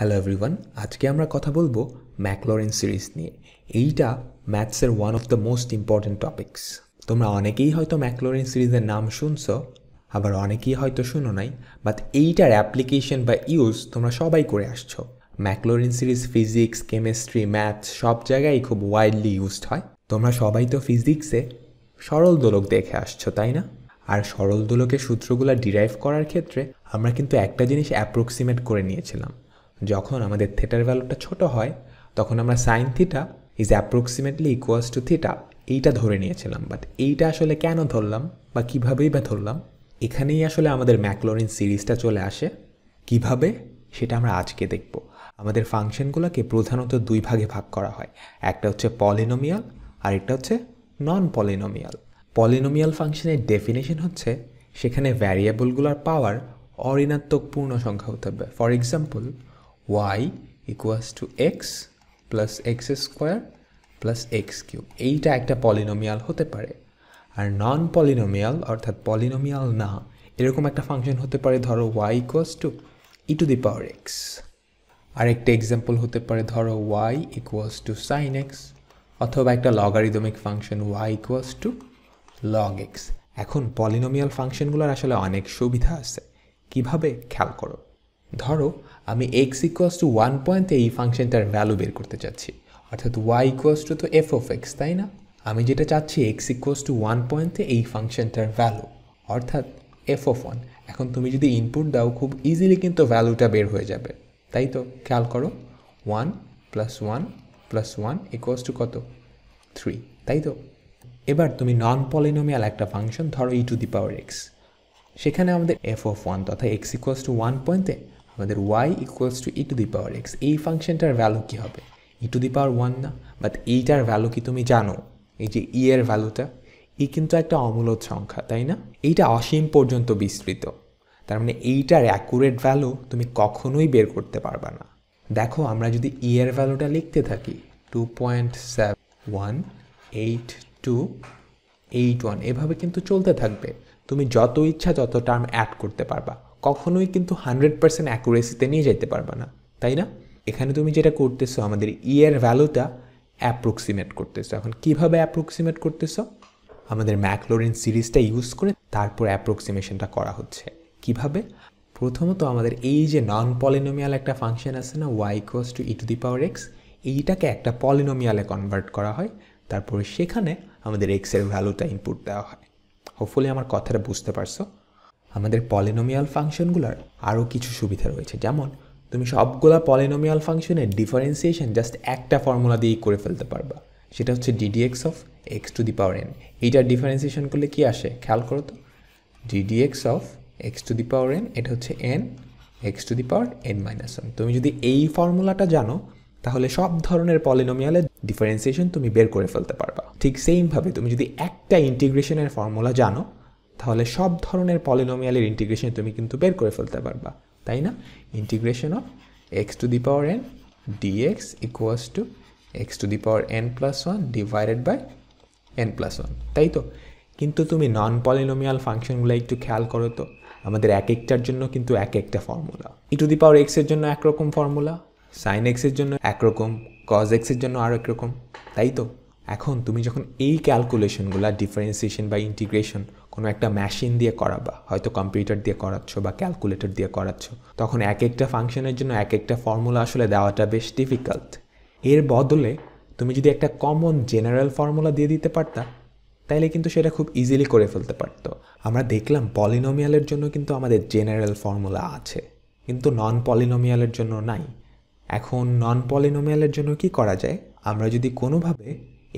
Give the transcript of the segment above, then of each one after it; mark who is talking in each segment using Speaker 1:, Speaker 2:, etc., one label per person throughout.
Speaker 1: Hello everyone আজকে আমরা কথা বলবো ম্যাকলোরেন সিরিজ নিয়ে এইটা ম্যাথসের one of the most important topics তোমরা অনেকেই হয়তো ম্যাকলোরেন সিরিজের নাম শুনছো আবার অনেকেই হয়তো শুনো নাই বাট এইটার অ্যাপ্লিকেশন বা ইউজ তোমরা সবাই করে আসছো Maclaurin series physics chemistry maths সব জায়গায় খুব ওয়াইডলি ইউজড হয় তোমরা সবাই তো ফিজিক্সে সরল দোলক দেখে আসছো তাই না আর সরল দোলকের সূত্রগুলো ডিরাইভ করার ক্ষেত্রে আমরা কিন্তু একটা জিনিস অ্যাপ্রক্সিমেট করে নিয়েছিলাম যখন আমাদের থেটার ভ্যালুটা ছোট হয় তখন আমরা sine theta is approximately equals to theta এইটা ধরে নিয়েছিলাম বাট এইটা আসলে কেন ধরলাম বা কীভাবেই বা ধরলাম এখানেই আসলে আমাদের ম্যাকলোরিন সিরিজটা চলে আসে কিভাবে সেটা আমরা আজকে দেখব আমাদের ফাংশনগুলোকে প্রধানত দুই ভাগে ভাগ করা হয় একটা হচ্ছে পলিনোমিয়াল আর একটা হচ্ছে নন পলিনোমিয়াল পলিনোমিয়াল ফাংশনের ডেফিনেশন হচ্ছে সেখানে ভ্যারিয়েবলগুলোর পাওয়ার অঋণাত্মক পূর্ণ সংখ্যা হতে হবে for example y equals to x plus x square plus x cube এইটা একটা পলিনোমিয়াল হতে পারে আর নন পলিনোমিয়াল অর্থাৎ পলিনোমিয়াল না এরকম একটা ফাংশন হতে পারে ধরো y equals to e to the power x আরেকটা এক্সাম্পল হতে পারে ধরো y equals to sine x অথবা একটা logarithmic function y equals to log x এখন পলিনোমিয়াল ফাংশনগুলোর আসলে অনেক সুবিধা আছে কিভাবে খেয়াল করো ধরো আমি এক্স ইকুয়াস টু ওয়ান পয়েন্টে এই ফাংশনটার ভ্যালু বের করতে চাচ্ছি অর্থাৎ ওয়াই ইকুয়াস টু তো এফ অফ এক্স তাই না আমি যেটা চাচ্ছি এক্স ইকুয়াস টু ওয়ান পয়েন্টে এই ফাংশনটার ভ্যালু অর্থাৎ এফ অফ ওয়ান এখন তুমি যদি ইনপুট দাও খুব ইজিলি কিন্তু ভ্যালুটা বের হয়ে যাবে তাই তো খেয়াল করো one plus one plus one equals to কত থ্রি তাই তো এবার তুমি নন পলিনোমিয়াল একটা ফাংশন ধরো ই টু দি পাওয়ার এক্স সেখানে আমাদের এফ অফ ওয়ান তথা এক্স ইকুয়াস টু ওয়ান পয়েন্টে আমাদের y equals to e to the power x এই ফাংশনটার ভ্যালু কী হবে e to the power one না বাট এইটার ভ্যালু কি তুমি জানো এই যে ই e এর ভ্যালুটা ই e কিন্তু একটা অমূলত সংখ্যা তাই না এইটা অসীম পর্যন্ত বিস্তৃত তার মানে এইটার অ্যাকুরেট ভ্যালু তুমি কখনোই বের করতে পারবা না দেখো আমরা যদি ই e এর ভ্যালুটা লিখতে থাকি two point seven one eight two eight one এভাবে কিন্তু চলতে থাকবে তুমি যত ইচ্ছা তত টার্ম অ্যাড করতে পারবা কখনোই কিন্তু হান্ড্রেড পার্সেন্ট অ্যাকুরেসিতে নিয়ে যেতে পারবে না তাই না এখানে তুমি যেটা করতেছো আমাদের ইয়ের ভ্যালুটা অ্যাপ্রক্সিমেট করতেছো এখন কিভাবে অ্যাপ্রক্সিমেট করতেছো আমাদের ম্যাকলোরিন সিরিজটা ইউজ করে তারপর অ্যাপ্রক্সিমেশনটা করা হচ্ছে কিভাবে প্রথমত আমাদের এই যে নন পলিনোমিয়াল একটা ফাংশন আছে না y equals to e to the power x এইটাকে একটা পলিনোমিয়ালে কনভার্ট করা হয় তারপরে সেখানে আমাদের এক্সের ভ্যালুটা ইনপুট দেওয়া হয় হোপফুলি আমার কথাটা বুঝতে পারছো আমাদের পলিনোমিয়াল ফাংশনগুলোর আরও কিছু সুবিধা রয়েছে যেমন তুমি সবগুলা পলিনোমিয়াল ফাংশনের ডিফারেন্সিয়েশন জাস্ট একটা ফর্মুলা দিয়েই করে ফেলতে পারবা সেটা হচ্ছে d dx of x to the power n এইটার ডিফারেন্সিয়েশন করলে কি আসে খেয়াল করো তো d dx of x to the power n এটা হচ্ছে n x to the power n minus one তুমি যদি এই ফর্মুলাটা জানো তাহলে সব ধরনের পলিনোমিয়ালের ডিফারেন্সিয়েশন তুমি বের করে ফেলতে পারবা ঠিক সেইমভাবে তুমি যদি একটা ইন্টিগ্রেশনের ফর্মুলা জানো তাহলে সব ধরনের পলিনোমিয়ালের ইন্টিগ্রেশন তুমি কিন্তু বের করে ফেলতে পারবা তাই না integration of x to the power n dx equals to x to the power n plus one divided by n plus one তাই তো কিন্তু তুমি নন পলিনোমিয়াল ফাংশনগুলো একটু খেয়াল করো তো আমাদের এক একটার জন্য কিন্তু এক একটা ফর্মুলা ই টু দি পাওয়ার এক্সের জন্য একরকম ফর্মুলা সাইন এক্সের জন্য একরকম কজ এক্সের জন্য আর একরকম তাই তো এখন তুমি যখন এই ক্যালকুলেশনগুলো ডিফারেন্সিয়েশন বা ইন্টিগ্রেশন কোনো একটা মেশিন দিয়ে করাবা হয়তো কম্পিউটার দিয়ে করাচ্ছ বা ক্যালকুলেটর দিয়ে করাচ্ছ তখন এক একটা ফাংশনের জন্য এক একটা ফর্মুলা আসলে দেওয়াটা বেশ ডিফিকাল্ট এর বদলে তুমি যদি একটা কমন জেনারেল ফর্মুলা দিয়ে দিতে পারতা তাইলে কিন্তু সেটা খুব ইজিলি করে ফেলতে পারতো আমরা দেখলাম পলিনোমিয়ালের জন্য কিন্তু আমাদের জেনারেল ফর্মুলা আছে কিন্তু নন পলিনোমিয়ালের জন্য নাই এখন নন পলিনোমিয়ালের জন্য কি করা যায় আমরা যদি কোনোভাবে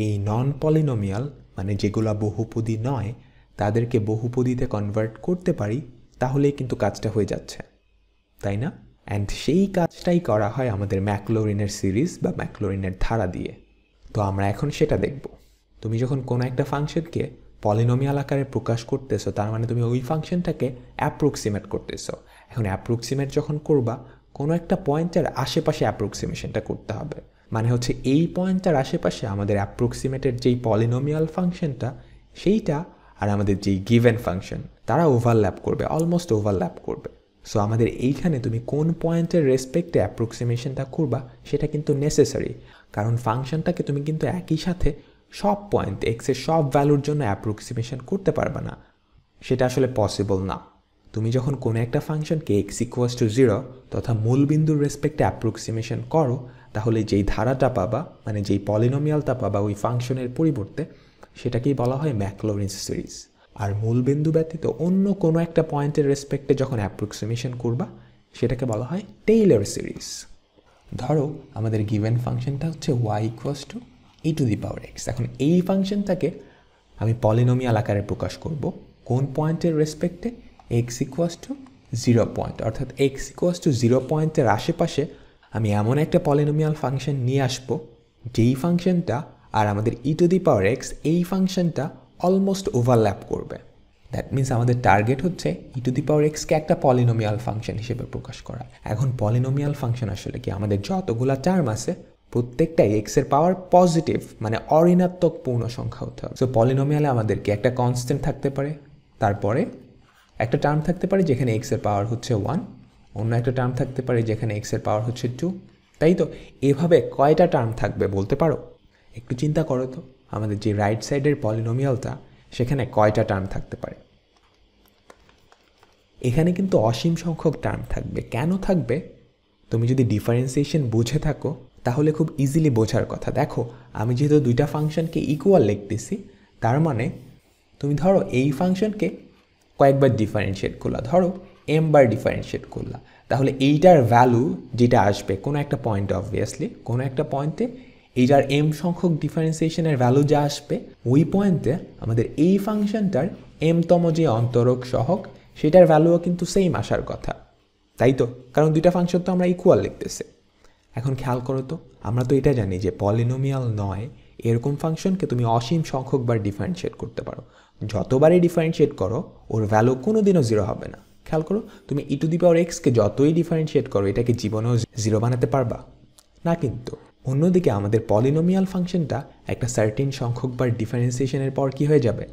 Speaker 1: এই নন পলিনোমিয়াল মানে যেগুলো বহুপদী নয় তাদেরকে বহুপদীতে কনভার্ট করতে পারি তাহলেই কিন্তু কাজটা হয়ে যাচ্ছে তাই না অ্যান্ড সেই কাজটাই করা হয় আমাদের ম্যাকলোরিনের সিরিজ বা ম্যাকলোরিনের ধারা দিয়ে তো আমরা এখন সেটা দেখব তুমি যখন কোনো একটা ফাংশনকে পলিনোমিয়াল আকারে প্রকাশ করতেছো তার মানে তুমি ওই ফাংশনটাকে অ্যাপ্রক্সিমেট করতেছো এখন অ্যাপ্রক্সিমেট যখন করবা কোনো একটা পয়েন্টের আশেপাশে অ্যাপ্রক্সিমেশনটা করতে হবে মানে হচ্ছে এই পয়েন্টটার আশেপাশে আমাদের অ্যাপ্রক্সিমেটের যেই পলিনোমিয়াল ফাংশনটা সেইটা আর আমাদের যেই গিভেন ফাংশন তারা ওভারল্যাপ করবে অলমোস্ট ওভারল্যাপ করবে সো আমাদের এইখানে তুমি কোন পয়েন্টের রেসপেক্টে অ্যাপ্রক্সিমেশনটা করবা সেটা কিন্তু নেসেসারি কারণ ফাংশনটাকে তুমি কিন্তু একই সাথে সব পয়েন্ট এক্সের সব ভ্যালুর জন্য অ্যাপ্রক্সিমেশন করতে পারবে না সেটা আসলে পসিবল না তুমি যখন কোনো একটা ফাংশনকে এক্স ইকুয়াস টু জিরো তথা মূলবিন্দুর রেসপেক্টে অ্যাপ্রক্সিমেশন করো তাহলে যেই ধারাটা পাবা মানে যেই পলিনোমিয়ালটা পাবা ওই ফাংশনের পরিবর্তে সেটাকেই বলা হয় ম্যাকলোরিন সিরিজ আর মূলবিন্দু ব্যতীত অন্য কোনো একটা পয়েন্টের রেসপেক্টে যখন অ্যাপ্রক্সিমেশন করবা সেটাকে বলা হয় টেইলার সিরিজ ধরো আমাদের গিভেন ফাংশনটা হচ্ছে y equals to e to the power x এখন এই ফাংশনটাকে আমি পলিনোমিয়াল আকারে প্রকাশ করব কোন পয়েন্টের রেসপেক্টে x equals to zero point অর্থাৎ এক্স ইকুয়াস টু জিরো পয়েন্টের আশেপাশে আমি এমন একটা পলিনোমিয়াল ফাংশন নিয়ে আসবো যেই ফাংশনটা আর আমাদের e to the power x এই ফাংশনটা অলমোস্ট ওভারল্যাপ করবে দ্যাট মিন্স আমাদের টার্গেট হচ্ছে ই টু দি পাওয়ার এক্সকে একটা পলিনোমিয়াল ফাংশন হিসেবে প্রকাশ করা এখন পলিনোমিয়াল ফাংশন আসলে কি আমাদের যতগুলো টার্ম আছে প্রত্যেকটাই এক্সের পাওয়ার পজিটিভ মানে অঋণাত্মক পূর্ণ সংখ্যা হতে হবে সো পলিনোমিয়ালে আমাদেরকে একটা কনস্ট্যান্ট থাকতে পারে তারপরে একটা টার্ম থাকতে পারে যেখানে এক্সের পাওয়ার হচ্ছে ওয়ান অন্য একটা টার্ম থাকতে পারে যেখানে এক্সের পাওয়ার হচ্ছে টু তাই তো এভাবে কয়টা টার্ম থাকবে বলতে পারো একটু চিন্তা করো তো আমাদের যে রাইট সাইডের পলিনোমিয়ালটা সেখানে কয়টা টার্ম থাকতে পারে এখানে কিন্তু অসীম সংখ্যক টার্ম থাকবে কেন থাকবে তুমি যদি ডিফারেন্সিয়েশন বুঝে থাকো তাহলে খুব ইজিলি বোঝার কথা দেখো আমি যেহেতু দুইটা ফাংশনকে ইকুয়াল লিখতেছি তার মানে তুমি ধরো এই ফাংশনকে কয়েকবার ডিফারেন্সিয়েট করলা ধরো এম বার ডিফারেন্সিয়েট করলা তাহলে এইটার ভ্যালু যেটা আসবে কোনো একটা পয়েন্ট অবভিয়াসলি কোনো একটা পয়েন্টে এইটার এম সংখ্যক ডিফারেন্সিয়েশনের ভ্যালু যা আসবে ওই পয়েন্টে আমাদের এই ফাংশনটার এমতম যে অন্তরক সহক সেটার ভ্যালুও কিন্তু সেম আসার কথা তাই তো কারণ দুইটা ফাংশন তো আমরা ইকুয়াল লিখতেছে এখন খেয়াল করো তো আমরা তো এটা জানি যে পলিনোমিয়াল নয় এরকম ফাংশনকে তুমি অসীম সংখ্যকবার ডিফারেন্সিয়েট করতে পারো যতবারই ডিফারেন্সিয়েট করো ওর ভ্যালু কোনো দিনও জিরো হবে না খেয়াল করো তুমি ইটু দি পাওয়ার এক্সকে যতই ডিফারেন্সিয়েট করো এটাকে জীবনেও জিরো বানাতে পারবা না কিন্তু অন্যদিকে আমাদের পলিনোমিয়াল ফাংশনটা একটা সার্টিন সংখ্যক বার ডিফারেন্সিয়েশনের পর কি হয়ে যাবে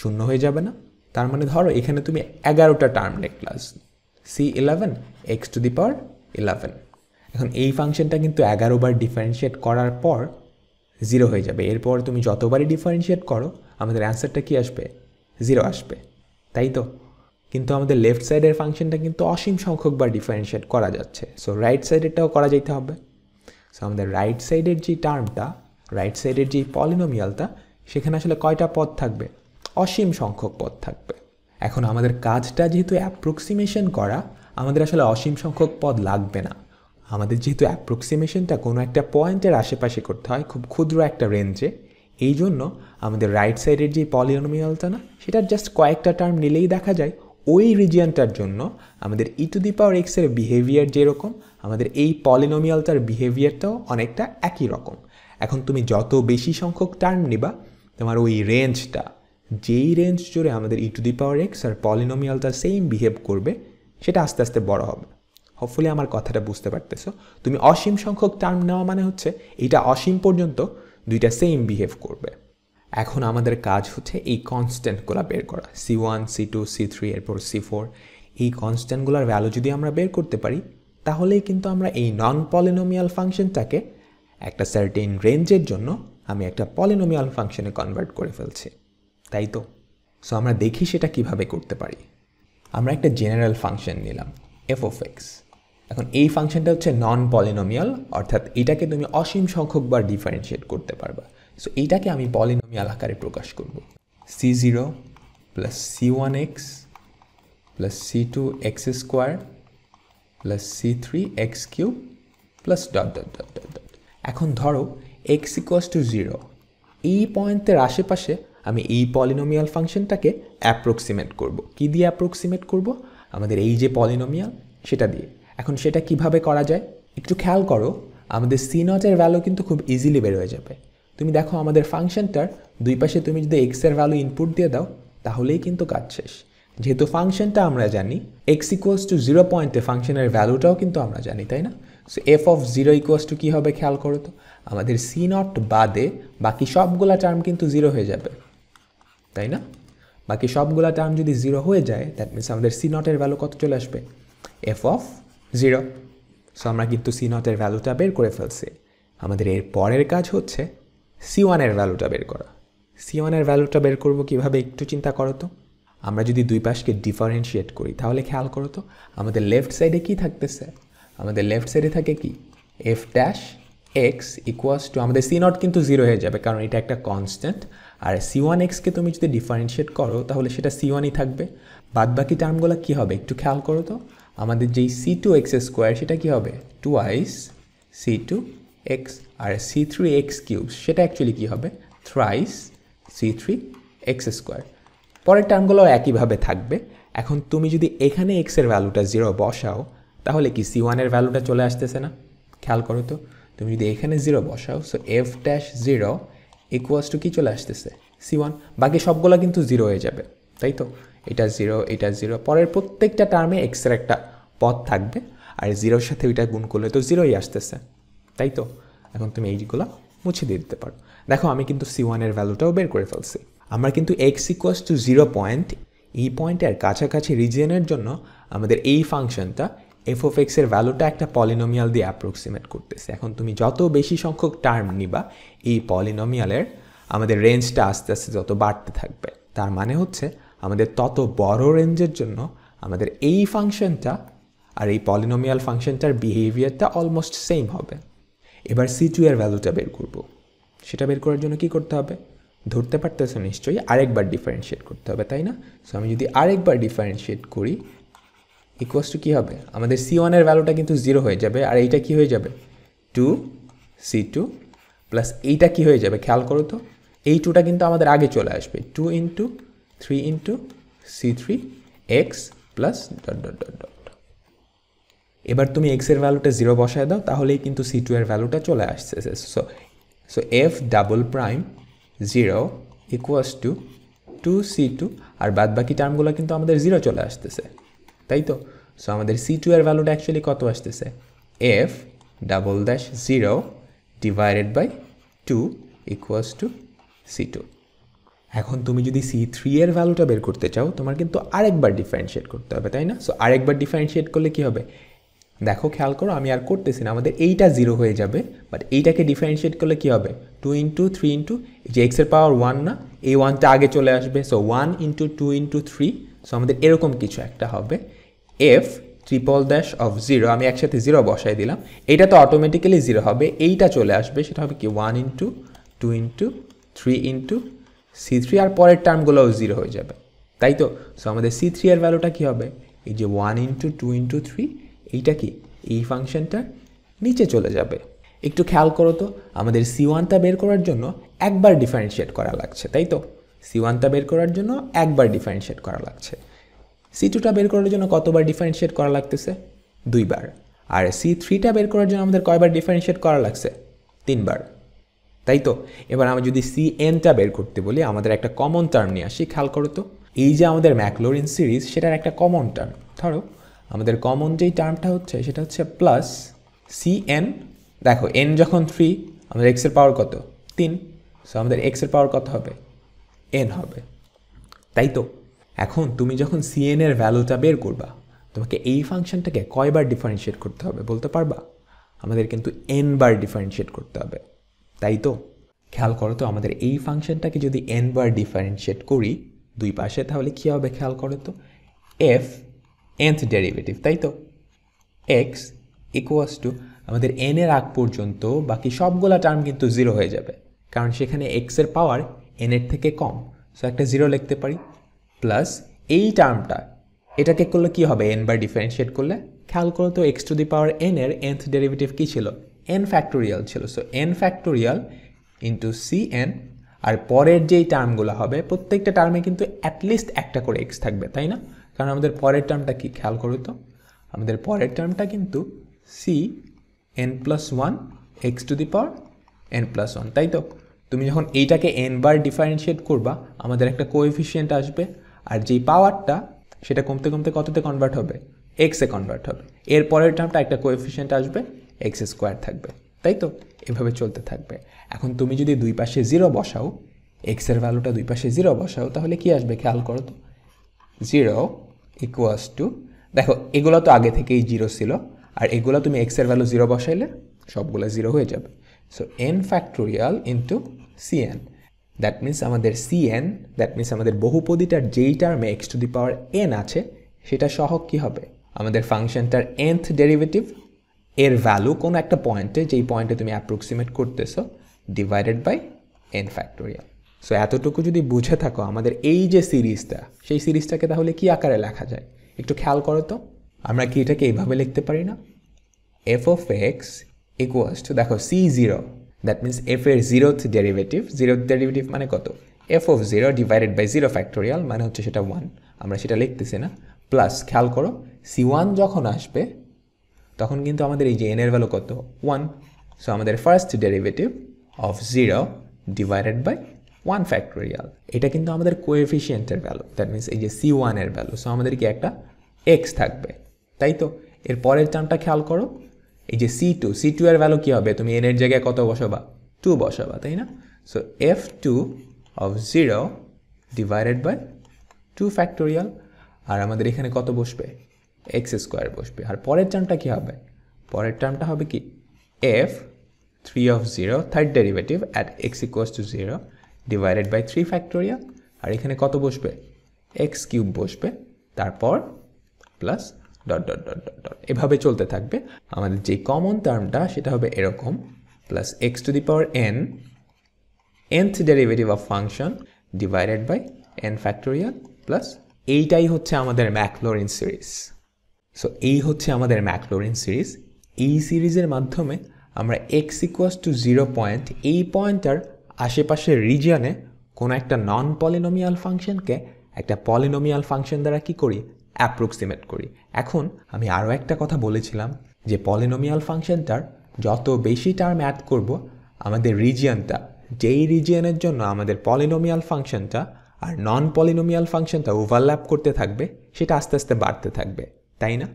Speaker 1: শূন্য হয়ে যাবে না তার মানে ধরো এখানে তুমি এগারোটা term plus c eleven x to the power eleven এখন এই ফাংশনটা কিন্তু এগারো বার ডিফারেন্সিয়েট করার পর জিরো হয়ে যাবে এরপর তুমি যতবারই ডিফারেন্সিয়েট করো আমাদের অ্যান্সারটা কি আসবে জিরো আসবে তাই তো কিন্তু আমাদের লেফট সাইডের ফাংশনটা কিন্তু অসীম সংখ্যকবার ডিফারেন্সিয়েট করা যাচ্ছে সো রাইট সাইডেরটাও করা যেতে হবে সো আমাদের রাইট সাইডের যে টার্মটা রাইট সাইডের যে পলিনোমিয়ালটা সেখানে আসলে কয়টা পদ থাকবে অসীম সংখ্যক পদ থাকবে এখন আমাদের কাজটা যেহেতু অ্যাপ্রক্সিমেশন করা আমাদের আসলে অসীম সংখ্যক পদ লাগবে না আমাদের যেহেতু অ্যাপ্রক্সিমেশনটা কোনো একটা পয়েন্টের আশেপাশে করতে হয় খুব ক্ষুদ্র একটা রেঞ্জে এই জন্য আমাদের রাইট সাইডের যে পলিনোমিয়ালটা না সেটার জাস্ট কয়েকটা টার্ম নিলেই দেখা যায় ওই রিজিয়নটার জন্য আমাদের ই টু দি পাওয়ার এক্সের বিহেভিয়ার যেরকম আমাদের এই পলিনোমিয়ালটার বিহেভিয়ারটাও অনেকটা একই রকম এখন তুমি যত বেশি সংখ্যক টার্ম নিবা তোমার ওই রেঞ্জটা যেই রেঞ্জ জুড়ে আমাদের e to the power x আর পলিনোমিয়ালটা সেম বিহেভ করবে সেটা আস্তে আস্তে বড় হবে হোপফুলি আমার কথাটা বুঝতে পারতেছো তুমি অসীম সংখ্যক টার্ম নেওয়া মানে হচ্ছে এটা অসীম পর্যন্ত দুইটা সেম বিহেভ করবে এখন আমাদের কাজ হচ্ছে এই কনস্ট্যান্টগুলো বের করা c one c two c three এরপর সি ফোর এই কনস্ট্যান্টগুলোর ভ্যালু যদি আমরা বের করতে পারি তাহলেই কিন্তু আমরা এই নন পলিনোমিয়াল ফাংশনটাকে একটা সার্টেন রেঞ্জের জন্য আমি একটা পলিনোমিয়াল ফাংশনে কনভার্ট করে ফেলছি তাই তো সো আমরা দেখি সেটা কিভাবে করতে পারি আমরা একটা জেনারেল ফাংশন নিলাম এফ অফ এক্স এখন এই ফাংশনটা হচ্ছে নন পলিনোমিয়াল অর্থাৎ এটাকে তুমি অসীম সংখ্যকবার ডিফারেন্সিয়েট করতে পারবা সো এইটাকে আমি পলিনোমিয়াল আকারে প্রকাশ করব c zero plus c one x plus c two x square plus c three x cube plus dot dot dot dot dot এখন ধরো এক্স ইকোয়াস টু জিরো এই পয়েন্টের আশেপাশে আমি এই পলিনোমিয়াল ফাংশনটাকে অ্যাপ্রক্সিমেট করব। কি দিয়ে অ্যাপ্রক্সিমেট করব আমাদের এই যে পলিনোমিয়াল সেটা দিয়ে এখন সেটা কিভাবে করা যায় একটু খেয়াল করো আমাদের সি নটের ভ্যালু কিন্তু খুব ইজিলি বের হয়ে যাবে তুমি দেখো আমাদের ফাংশনটার দুই পাশে তুমি যদি এক্সের ভ্যালু ইনপুট দিয়ে দাও তাহলেই কিন্তু কাজ শেষ যেহেতু ফাংশনটা আমরা জানি এক্স ইকুয়ালস টু জিরো পয়েন্টে ফাংশনের ভ্যালুটাও কিন্তু আমরা জানি তাই না so f of zero equals to কী হবে খেয়াল করো তো আমাদের সি নট বাদে বাকি সবগুলা টার্ম কিন্তু জিরো হয়ে যাবে তাই না বাকি সবগুলা টার্ম যদি জিরো হয়ে যায় দ্যাট মিনস আমাদের সি নটের ভ্যালু কত চলে আসবে এফ অফ জিরো সো আমরা কিন্তু সি নটের ভ্যালুটা বের করে ফেলছি আমাদের এর পরের কাজ হচ্ছে সি ওয়ানের ভ্যালুটা বের করা সি ওয়ানের ভ্যালুটা বের করবো কীভাবে একটু চিন্তা করো তো আমরা যদি দুই পাশকে ডিফারেন্সিয়েট করি তাহলে খেয়াল করো তো আমাদের লেফট সাইডে কি থাকতেছে আমাদের লেফট সাইডে থাকে কি f dash x equals to আমাদের সি নট কিন্তু জিরো হয়ে যাবে কারণ এটা একটা কনস্ট্যান্ট আর সি ওয়ান এক্সকে তুমি যদি ডিফারেন্সিয়েট করো তাহলে সেটা সি ওয়ানই থাকবে বাদ বাকি টার্মগুলো কী হবে একটু খেয়াল করো তো আমাদের যেই সি টু এক্স স্কোয়ার সেটা কী হবে twice c two x আর সি থ্রি এক্স কিউব সেটা অ্যাকচুয়ালি কী হবে thrice c three x square পরের টার্মগুলো একইভাবে থাকবে এখন তুমি যদি এখানে এক্সের ভ্যালুটা জিরো বসাও তাহলে কি সি ওয়ানের ভ্যালুটা চলে আসতেছে না খেয়াল করো তো তুমি যদি এখানে জিরো বসাও so f dash zero equals to কী চলে আসতেছে সি ওয়ান বাকি সবগুলো কিন্তু জিরো হয়ে যাবে তাই তো এটা জিরো এটা জিরো পরের প্রত্যেকটা টার্মে এক্সের একটা পথ থাকবে আর জিরোর সাথে ওইটা গুণ করলে তো জিরোই আসতেছে তাই তো এখন তুমি এইগুলো মুছে দিয়ে দিতে পারো দেখো আমি কিন্তু সি ওয়ানের ভ্যালুটাও বের করে ফেলছি আমরা কিন্তু x equals to zero point এই পয়েন্টের কাছাকাছি রিজিয়নের জন্য আমাদের এই ফাংশনটা এফ অফ এক্সের ভ্যালুটা একটা পলিনোমিয়াল দিয়ে অ্যাপ্রক্সিমেট করতেছে এখন তুমি যত বেশি সংখ্যক টার্ম নিবা এই পলিনোমিয়ালের আমাদের রেঞ্জটা আস্তে আস্তে যত বাড়তে থাকবে তার মানে হচ্ছে আমাদের তত বড় রেঞ্জের জন্য আমাদের এই ফাংশনটা আর এই পলিনোমিয়াল ফাংশনটার বিহেভিয়ারটা অলমোস্ট সেম হবে এবার সি টু এর ভ্যালুটা বের করব সেটা বের করার জন্য কি করতে হবে ধরতে পারতেছো নিশ্চয়ই আরেকবার ডিফারেন্সিয়েট করতে হবে তাই না সো আমি যদি আরেকবার ডিফারেন্সিয়েট করি ইকোয়াস টু কী হবে আমাদের সি ওয়ানের ভ্যালুটা কিন্তু জিরো হয়ে যাবে আর এইটা কি হয়ে যাবে টু সি টু প্লাস এইটা কি হয়ে যাবে খেয়াল করো তো এই টুটা কিন্তু আমাদের আগে চলে আসবে two into three into c three x plus dot dot dot dot এবার তুমি এক্সের ভ্যালুটা জিরো বসায় দাও তাহলেই কিন্তু সি টু এর ভ্যালুটা চলে আসছে so so f double prime zero equals to two c two আর বাদ বাকি টার্মগুলো কিন্তু আমাদের জিরো চলে আসতেছে তাই তো সো আমাদের সি টু এর ভ্যালুটা অ্যাকচুয়ালি কত আসতেছে f double dash zero divided by two equals to c two এখন তুমি যদি সি থ্রি এর ভ্যালুটা বের করতে চাও তোমার কিন্তু আরেকবার ডিফারেন্সিয়েট করতে হবে তাই না সো আরেকবার ডিফারেন্সিয়েট করলে কী হবে দেখো খেয়াল করো আমি আর করতেছি না আমাদের এইটা জিরো হয়ে যাবে বাট এইটাকে ডিফারেন্সিয়েট করলে কী হবে টু ইন্টু থ্রি ইন্টু যে এক্সের পাওয়ার ওয়ান না এই ওয়ানটা আগে চলে আসবে so one into two into three so আমাদের এরকম কিছু একটা হবে f triple dash of zero আমি একসাথে জিরো বসাই দিলাম এটা তো অটোমেটিক্যালি জিরো হবে এইটা চলে আসবে সেটা হবে কি one into two into three into c three আর পরের টার্মগুলোও জিরো হয়ে যাবে তাই তো সো আমাদের সি থ্রি এর ভ্যালুটা কী হবে এই যে one into two into three এইটা কি এই ফাংশনটা নিচে চলে যাবে একটু খেয়াল করো তো আমাদের সি ওয়ানটা বের করার জন্য একবার ডিফারেন্সিয়েট করা লাগছে তাই তো সি ওয়ানটা বের করার জন্য একবার ডিফারেন্সিয়েট করা লাগছে সি টুটা বের করার জন্য কতবার ডিফারেন্সিয়েট করা লাগতেছে দুইবার আর সি থ্রিটা বের করার জন্য আমাদের কয়বার ডিফারেন্সিয়েট করা লাগছে তিনবার তাই তো এবার আমি যদি সি এনটা বের করতে বলি আমাদের একটা কমন টার্ম নিয়ে আসি খেয়াল করো তো এই যে আমাদের ম্যাকলোরিন সিরিজ সেটার একটা কমন টার্ম ধরো আমাদের কমন যেই টার্মটা হচ্ছে সেটা হচ্ছে প্লাস সি এন দেখো এন যখন থ্রি আমাদের এক্সের পাওয়ার কত তিন সো আমাদের এক্সের পাওয়ার কত হবে এন হবে তাই তো এখন তুমি যখন সি এন এর ভ্যালুটা বের করবা তোমাকে এই ফাংশনটাকে কয়বার ডিফারেন্সিয়েট করতে হবে বলতে পারবা আমাদের কিন্তু এন বার ডিফারেন্সিয়েট করতে হবে তাই তো খেয়াল করো তো আমাদের এই ফাংশনটাকে যদি এন বার ডিফারেন্সিয়েট করি দুই পাশে তাহলে কী হবে খেয়াল করো তো এফ nth ডেরিভেটিভ তাই তো এক্স ইকুয়ালস টু আমাদের এন এর আগ পর্যন্ত বাকি সবগুলা টার্ম কিন্তু জিরো হয়ে যাবে কারণ সেখানে এক্সের পাওয়ার এন এর থেকে কম সো একটা জিরো লিখতে পারি প্লাস এই টার্মটা এটাকে করলে কি হবে এন বাই ডিফারেন্সিয়েট করলে খেয়াল করো তো x to the power n এর এনথ ডেরিভেটিভ কী ছিল এন ফ্যাক্টোরিয়াল ছিল so n factorial into c n আর পরের যেই টার্মগুলো হবে প্রত্যেকটা টার্মে কিন্তু অ্যাটলিস্ট একটা করে এক্স থাকবে তাই না কারণ আমাদের পরের টার্মটা কি খেয়াল করো তো আমাদের পরের টার্মটা কিন্তু c n plus one x to the power n plus one তাই তো তুমি যখন এইটাকে এন বার ডিফারেন্সিয়েট করবা আমাদের একটা কোএফিসিয়েন্ট আসবে আর যেই পাওয়ারটা সেটা কমতে কমতে কততে কনভার্ট হবে এক্সে কনভার্ট হবে এর পরের টার্মটা একটা কোএফিসিয়েন্ট আসবে এক্স স্কোয়ার থাকবে তাই তো এভাবে চলতে থাকবে এখন তুমি যদি দুই পাশে জিরো বসাও এক্সের ভ্যালুটা দুই পাশে জিরো বসাও তাহলে কি আসবে খেয়াল করো তো জিরো ইকুয়াস টু দেখো এগুলো তো আগে থেকেই জিরো ছিল আর এগুলো তুমি এক্সের ভ্যালু জিরো বসাইলে সবগুলো জিরো হয়ে যাবে so n factorial into c n that means আমাদের সিএন দ্যাট মিন্স আমাদের বহুপদীটার যেই টার্মে x to the power n আছে সেটা সহ কী হবে আমাদের ফাংশনটার এনথ ডেরিভেটিভ এর ভ্যালু কোনো একটা পয়েন্টে যেই পয়েন্টে তুমি অ্যাপ্রক্সিমেট করতেছো divided by n factorial so এতটুকু যদি বুঝে থাকো আমাদের এই যে সিরিজটা সেই সিরিজটাকে তাহলে কী আকারে লেখা যায় একটু খেয়াল করো তো আমরা কি এটাকে এইভাবে লিখতে পারি না f of x equals to দেখো c zero that means f এর জিরোথ ডেরিভেটিভ জিরোথ ডেরিভেটিভ মানে কত f of zero divided by zero factorial মানে হচ্ছে সেটা ওয়ান আমরা সেটা লিখতেছি না প্লাস খেয়াল করো সি ওয়ান যখন আসবে তখন কিন্তু আমাদের এই যে এনের ভ্যালু কত ওয়ান সো আমাদের first derivative of zero divided by one factorial এটা কিন্তু আমাদের কোয়েফিসিয়েন্টের ভ্যালু দ্যাট মিনস এই যে সি ওয়ানের ভ্যালু সো আমাদের কি একটা এক্স থাকবে তাই তো এর পরের টার্মটা খেয়াল করো এই যে সি টু সি টু এর ভ্যালু কী হবে তুমি এনের জায়গায় কত বসাবা টু বসাবা তাই না so f two of zero divided by two factorial আর আমাদের এখানে কত বসবে এক্স স্কোয়ার বসবে আর পরের টার্মটা কী হবে পরের টার্মটা হবে কি f three of zero third derivative at x equals to zero divided by three factorial আর এখানে কত বসবে এক্স কিউব বসবে তারপর plus dot dot dot dot dot এভাবে চলতে থাকবে আমাদের যে কমন টার্মটা সেটা হবে এরকম plus x to the power n nth derivative of function divided by n factorial plus এইটাই হচ্ছে আমাদের ম্যাকলোরিন সিরিজ সো এই হচ্ছে আমাদের ম্যাকলোরিন সিরিজ এই সিরিজের মাধ্যমে আমরা x equals to zero point এই পয়েন্টটার আশেপাশের রিজিয়নে কোনো একটা নন পলিনোমিয়াল ফাংশনকে একটা পলিনোমিয়াল ফাংশন দ্বারা কি করি অ্যাপ্রক্সিমেট করি এখন আমি আরও একটা কথা বলেছিলাম যে পলিনোমিয়াল ফাংশনটার যত বেশি টার্ম অ্যাড করব আমাদের রিজিয়ানটা যেই রিজিয়ানের জন্য আমাদের পলিনোমিয়াল ফাংশনটা আর নন পলিনোমিয়াল ফাংশনটা ওভারল্যাপ করতে থাকবে সেটা আস্তে আস্তে বাড়তে থাকবে তাই না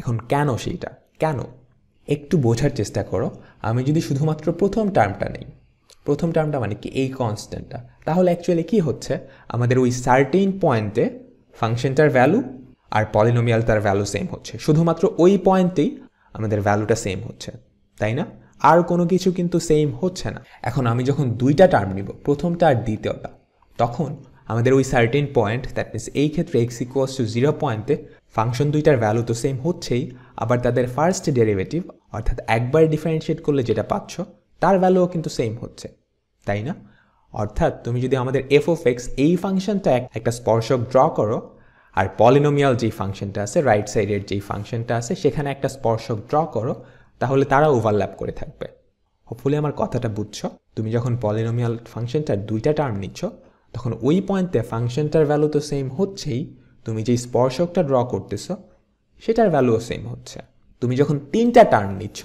Speaker 1: এখন কেন সেইটা কেন একটু বোঝার চেষ্টা করো আমি যদি শুধুমাত্র প্রথম টার্মটা নেই প্রথম টার্মটা মানে কি এই কনস্ট্যান্টটা তাহলে অ্যাকচুয়ালি কি হচ্ছে আমাদের ওই সার্টেন পয়েন্টে ফাংশনটার ভ্যালু আর পলিনোমিয়াল তার ভ্যালু সেম হচ্ছে শুধুমাত্র ওই পয়েন্টেই আমাদের ভ্যালুটা সেম হচ্ছে তাই না আর কোনো কিছু কিন্তু সেম হচ্ছে না এখন আমি যখন দুইটা টার্ম নিব প্রথমটা আর দ্বিতীয়টা তখন আমাদের ওই সার্টেন পয়েন্ট দ্যাট মিনস এই ক্ষেত্রে এক্স ইকোয়াস টু জিরো পয়েন্টে ফাংশন দুইটার ভ্যালু তো সেম হচ্ছেই আবার তাদের ফার্স্ট ডেরিভেটিভ অর্থাৎ একবার ডিফারেন্সিয়েট করলে যেটা পাচ্ছ তার ভ্যালুও কিন্তু সেম হচ্ছে তাই না অর্থাৎ তুমি যদি আমাদের এফ অফ এক্স এই ফাংশনটা একটা স্পর্শক ড্র করো আর পলিনোমিয়াল যেই ফাংশনটা আছে রাইট সাইডের যেই ফাংশনটা আছে সেখানে একটা স্পর্শক ড্র করো তাহলে তারা ওভারল্যাপ করে থাকবে হোপফুলি আমার কথাটা বুঝছ তুমি যখন পলিনোমিয়াল ফাংশনটার দুইটা টার্ম নিচ্ছ তখন ওই পয়েন্টে ফাংশনটার ভ্যালু তো সেম হচ্ছেই তুমি যেই স্পর্শকটা ড্র করতেছ সেটার ভ্যালুও সেম হচ্ছে তুমি যখন তিনটা টার্ম নিচ্ছ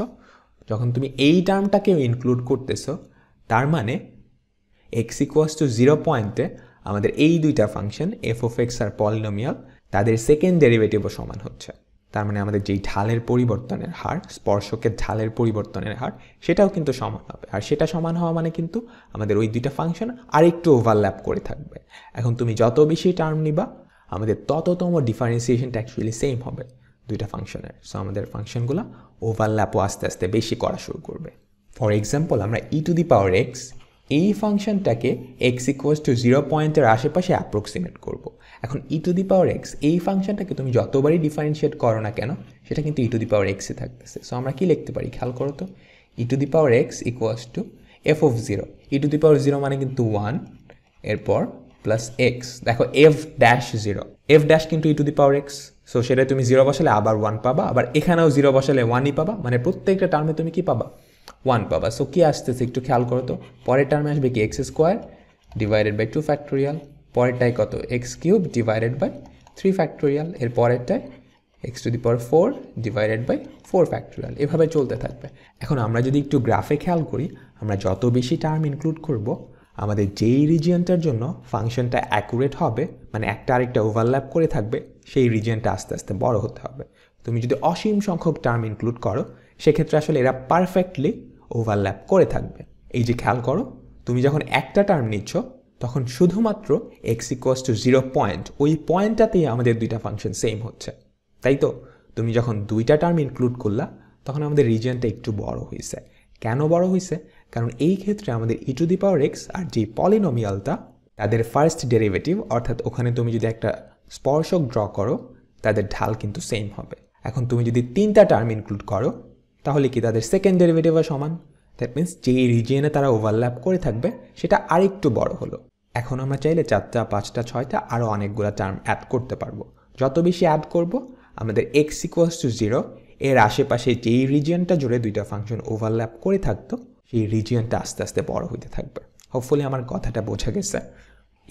Speaker 1: যখন তুমি এই টার্মটাকেও ইনক্লুড করতেছ তার মানে এক্স ইকুয়াস টু জিরো পয়েন্টে আমাদের এই দুইটা ফাংশন এফ অফ এক্স আর পলিনোমিয়াল তাদের সেকেন্ড ডেরিভেটিভও সমান হচ্ছে তার মানে আমাদের যেই ঢালের পরিবর্তনের হার স্পর্শকের ঢালের পরিবর্তনের হার সেটাও কিন্তু সমান হবে আর সেটা সমান হওয়া মানে কিন্তু আমাদের ওই দুইটা ফাংশন আরেকটু ওভারল্যাপ করে থাকবে এখন তুমি যত বেশি টার্ম নিবা আমাদের তততম ডিফারেন্সিয়েশনটা অ্যাকচুয়ালি সেম হবে দুইটা ফাংশনের সো আমাদের ফাংশনগুলো ওভারল্যাপও আস্তে আস্তে বেশি করা শুরু করবে ফর এক্সাম্পল আমরা ই টু দি পাওয়ার এক্স এই ফাংশনটাকে এক্স ইকুয়াস টু জিরো পয়েন্টের আশেপাশে অ্যাপ্রক্সিমেট করব। এখন ই টু দি পাওয়ার এক্স এই ফাংশনটাকে তুমি যতবারই ডিফারেন্সিয়েট করো না কেন সেটা কিন্তু ই টু দি পাওয়ার এক্সে থাকতেছে সো আমরা কী লিখতে পারি খেয়াল করো তো e to the power x equals to f of zero e to the power zero মানে কিন্তু ওয়ান এরপর প্লাস এক্স দেখো f dash zero f dash কিন্তু e to the power x so সেটা তুমি জিরো বসালে আবার ওয়ান পাবা আবার এখানেও জিরো বসালে ওয়ানই পাবা মানে প্রত্যেকটা টার্মে তুমি কি পাবা ওয়ান পাবা সো কী আসতেছে একটু খেয়াল করো তো পরের টার্মে আসবে কি x square divided by two factorial পরেরটায় কত x cube divided by three factorial এর পরেরটায় x to the power four divided by four factorial এভাবে চলতে থাকবে এখন আমরা যদি একটু গ্রাফে খেয়াল করি আমরা যত বেশি টার্ম ইনক্লুড করব আমাদের যেই রিজিয়নটার জন্য ফাংশনটা অ্যাকুরেট হবে মানে একটা আরেকটা ওভারল্যাপ করে থাকবে সেই রিজিয়নটা আস্তে আস্তে বড় হতে হবে তুমি যদি অসীম সংখ্যক টার্ম ইনক্লুড করো সেক্ষেত্রে আসলে এরা পারফেক্টলি ওভারল্যাপ করে থাকবে এই যে খেয়াল করো তুমি যখন একটা টার্ম নিচ্ছ তখন শুধুমাত্র x equals to zero point ওই পয়েন্টটাতেই আমাদের দুইটা ফাংশন সেম হচ্ছে তাই তো তুমি যখন দুইটা টার্ম ইনক্লুড করলা তখন আমাদের রিজিয়নটা একটু বড় হয়েছে কেন বড় হয়েছে কারণ এই ক্ষেত্রে আমাদের e to the power x আর যে পলিনোমিয়ালটা তাদের ফার্স্ট ডেরিভেটিভ অর্থাৎ ওখানে তুমি যদি একটা স্পর্শক ড্র করো তাদের ঢাল কিন্তু সেম হবে এখন তুমি যদি তিনটা টার্ম ইনক্লুড করো তাহলে কি তাদের সেকেন্ড ডেরিভেটিভও সমান দ্যাট মিন্স যেই রিজিয়নে তারা ওভারল্যাপ করে থাকবে সেটা আরেকটু বড় হলো এখন আমরা চাইলে চারটা পাঁচটা ছয়টা আরও অনেকগুলো টার্ম অ্যাড করতে পারবো যত বেশি অ্যাড করব আমাদের এক্স ইকুয়ালস টু জিরো এর আশেপাশে যেই রিজিয়নটা জুড়ে দুইটা ফাংশন ওভারল্যাপ করে থাকতো সেই রিজিয়নটা আস্তে আস্তে বড় হইতে থাকবে হোপফুলি আমার কথাটা বোঝা গেছে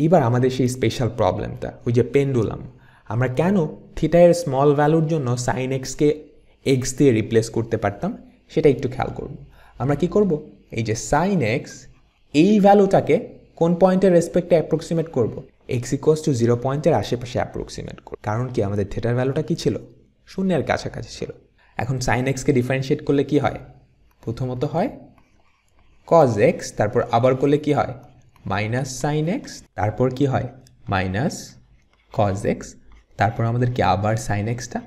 Speaker 1: এবার আমাদের সেই স্পেশাল প্রবলেমটা ওই যে পেন্ডুলাম আমরা কেন থিটা এর স্মল ভ্যালুর জন্য সাইন এক্সকে এক্স দিয়ে রিপ্লেস করতে পারতাম সেটা একটু খেয়াল করব আমরা কি করব এই যে সাইন এক্স এই ভ্যালুটাকে কোন পয়েন্টের রেসপেক্টে অ্যাপ্রক্সিমেট করব এক্স ইকোয়াস টু জিরো পয়েন্টের আশেপাশে অ্যাপ্রক্সিমেট করব কারণ কি আমাদের থেটার ভ্যালুটা কি ছিল শূন্যের কাছাকাছি ছিল এখন সাইন এক্সকে ডিফারেন্সিয়েট করলে কি হয় প্রথমত হয় কজ এক্স তারপর আবার করলে কি হয় মাইনাস সাইন এক্স তারপর কি হয় মাইনাস কজ এক্স তারপর আমাদেরকে আবার সাইন এক্সটা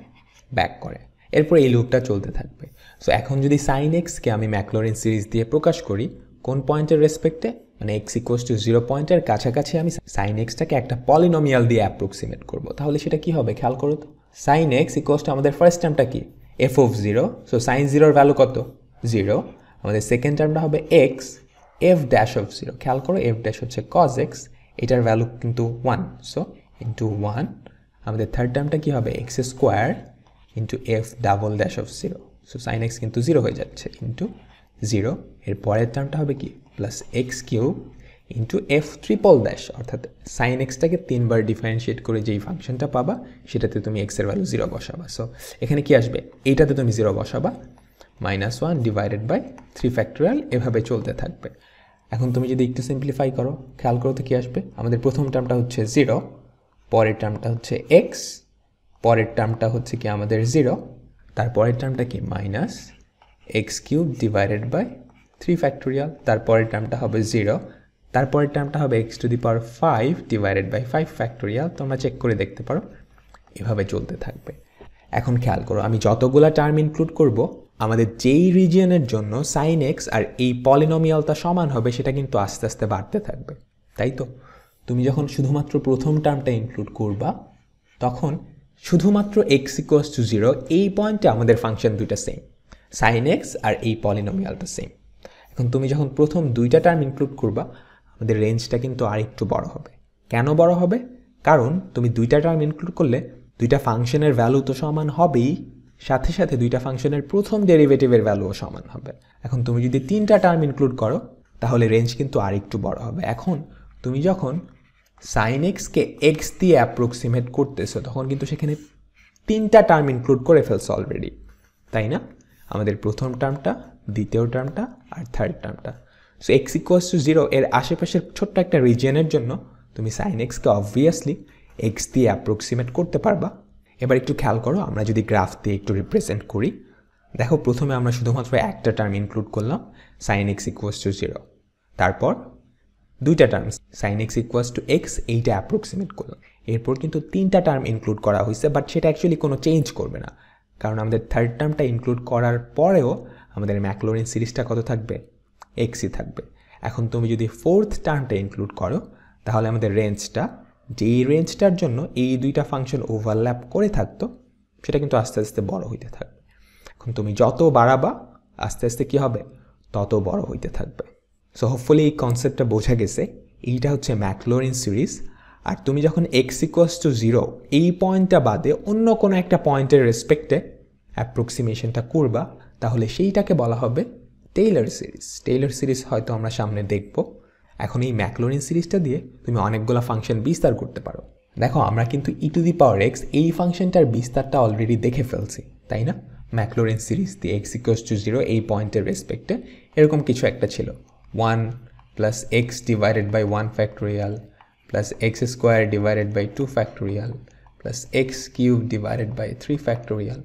Speaker 1: ব্যাক করে এরপর এই লুপটা চলতে থাকবে সো এখন যদি সাইন এক্সকে আমি ম্যাকলোরিন সিরিজ দিয়ে প্রকাশ করি কোন পয়েন্টের রেসপেক্টে মানে এক্স ইকোয়াস টু জিরো পয়েন্টের কাছাকাছি আমি সাইন এক্সটাকে একটা পলিনোমিয়াল দিয়ে অ্যাপ্রক্সিমেট করবো তাহলে সেটা কী হবে খেয়াল করো তো সাইন এক্স ইকোয়াস টু আমাদের ফার্স্ট টার্মটা কি f of zero so sine জিরোর ভ্যালু কত জিরো আমাদের সেকেন্ড টার্মটা হবে x f dash of zero খেয়াল করো এফ ড্যাশ হচ্ছে কজ এক্স এটার ভ্যালু কিন্তু ওয়ান সো ইন্টু ওয়ান আমাদের থার্ড টার্মটা কী হবে x square into f double dash of zero so sine x কিন্তু জিরো হয়ে যাচ্ছে ইন্টু জিরো এর পরের টার্মটা হবে কি plus x cube into f triple dash অর্থাৎ সাইন এক্সটাকে তিনবার ডিফারেন্সিয়েট করে যেই ফাংশনটা পাবা সেটাতে তুমি এক্সের ভ্যালু জিরো বসাবা সো এখানে কি আসবে এইটাতে তুমি জিরো বসাবা minus one divided by three factorial এভাবে চলতে থাকবে এখন তুমি যদি একটু সিম্পলিফাই করো খেয়াল করো তো কী আসবে আমাদের প্রথম টার্মটা হচ্ছে জিরো পরের টার্মটা হচ্ছে এক্স পরের টার্মটা হচ্ছে কি আমাদের জিরো তারপরের টার্মটা কি minus x cube divided by three factorial তারপরের টার্মটা হবে জিরো তারপরের টার্মটা হবে x to the power five divided by five factorial তোমরা চেক করে দেখতে পারো এভাবে চলতে থাকবে এখন খেয়াল করো আমি যতগুলো টার্ম ইনক্লুড করব আমাদের যেই রিজিয়নের জন্য সাইন এক্স আর এই পলিনোমিয়ালটা সমান হবে সেটা কিন্তু আস্তে আস্তে বাড়তে থাকবে তাই তো তুমি যখন শুধুমাত্র প্রথম টার্মটা ইনক্লুড করবা তখন শুধুমাত্র এক্স ইকোয়াস টু জিরো এই পয়েন্টে আমাদের ফাংশন দুইটা সেম সাইন এক্স আর এই পলিনোমিয়ালটা সেম এখন তুমি যখন প্রথম দুইটা টার্ম ইনক্লুড করবা আমাদের রেঞ্জটা কিন্তু আর একটু বড় হবে কেন বড় হবে কারণ তুমি দুইটা টার্ম ইনক্লুড করলে দুইটা ফাংশনের ভ্যালু তো সমান হবেই সাথে সাথে দুইটা ফাংশনের প্রথম ডেরিভেটিভের ভ্যালুও সমান হবে এখন তুমি যদি তিনটা টার্ম ইনক্লুড করো তাহলে রেঞ্জ কিন্তু আর একটু বড় হবে এখন তুমি যখন সাইন এক্সকে এক্স দিয়ে অ্যাপ্রক্সিমেট করতেছো তখন কিন্তু সেখানে তিনটা টার্ম ইনক্লুড করে ফেলছে অলরেডি তাই না আমাদের প্রথম টার্মটা দ্বিতীয় টার্মটা আর থার্ড টার্মটা so x equals to zero এর আশেপাশের ছোট্ট একটা রিজিয়নের জন্য তুমি সাইন এক্সকে অবভিয়াসলি এক্স দিয়ে অ্যাপ্রক্সিমেট করতে পারবা এবার একটু খেয়াল করো আমরা যদি গ্রাফ দিয়ে একটু রিপ্রেজেন্ট করি দেখো প্রথমে আমরা শুধুমাত্র একটা টার্ম ইনক্লুড করলাম sine x equals to zero তারপর দুইটা term sine x equals to x এইটা অ্যাপ্রক্সিমেট করলাম এরপর কিন্তু তিনটা টার্ম ইনক্লুড করা হয়েছে বাট সেটা অ্যাকচুয়ালি কোনো চেঞ্জ করবে না কারণ আমাদের থার্ড টার্মটা ইনক্লুড করার পরেও আমাদের ম্যাকলোরিন সিরিজটা কত থাকবে এক্সই থাকবে এখন তুমি যদি ফোর্থ টার্মটা ইনক্লুড করো তাহলে আমাদের রেঞ্জটা যে এই রেঞ্জটার জন্য এই দুইটা ফাংশন ওভারল্যাপ করে থাকতো সেটা কিন্তু আস্তে আস্তে বড় হইতে থাকবে এখন তুমি যত বাড়াবা আস্তে আস্তে কী হবে তত বড় হইতে থাকবে সো হোপফুলি এই কনসেপ্টটা বোঝা গেছে এইটা হচ্ছে ম্যাকলোরিন সিরিজ আর তুমি যখন এক্স ইকোয়াস টু জিরো এই পয়েন্টটা বাদে অন্য কোনো একটা পয়েন্টের রেসপেক্টে অ্যাপ্রক্সিমেশনটা করবা তাহলে সেইটাকে বলা হবে টেইলার সিরিজ টেইলার সিরিজ হয়তো আমরা সামনে দেখব এখন এই ম্যাকলোরিন সিরিজটা দিয়ে তুমি অনেকগুলো ফাংশন বিস্তার করতে পারো দেখো আমরা কিন্তু e to the power x এই ফাংশনটার বিস্তারটা অলরেডি দেখে ফেলছি তাই না ম্যাকলোরিন সিরিজ দিয়ে এক্স ইকোয়াস টু জিরো এই পয়েন্টের রেসপেক্টে এরকম কিছু একটা ছিল one plus x divided by 1 factorial plus x square divided by 2 factorial plus x cube divided by 3 factorial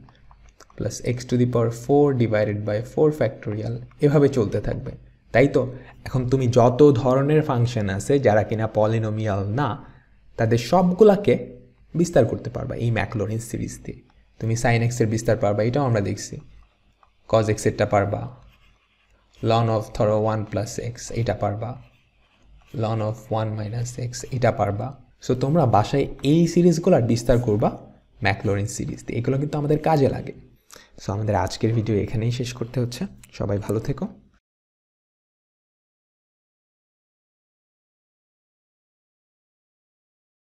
Speaker 1: plus x to the power 4 divided by 4 factorial এভাবে চলতে থাকবে তাই তো এখন তুমি যত ধরনের ফাংশন আছে যারা কিনা পলিনোমিয়াল না তাদের সবগুলাকে বিস্তার করতে পারবা এই ম্যাকলোরিন সিরিজ দিয়ে তুমি সাইন এর বিস্তার পারবা এটাও আমরা দেখছি কজ এরটা পারবা লন অফ ধরো ওয়ান প্লাস এক্স এটা পারবা ln of one minus x এটা পারবা সো তোমরা বাসায় এই সিরিজগুলো বিস্তার করবা ম্যাকলোরিন সিরিজ এগুলো কিন্তু আমাদের কাজে লাগে সো আমাদের আজকের ভিডিও এখানেই শেষ করতে হচ্ছে সবাই ভালো থেকো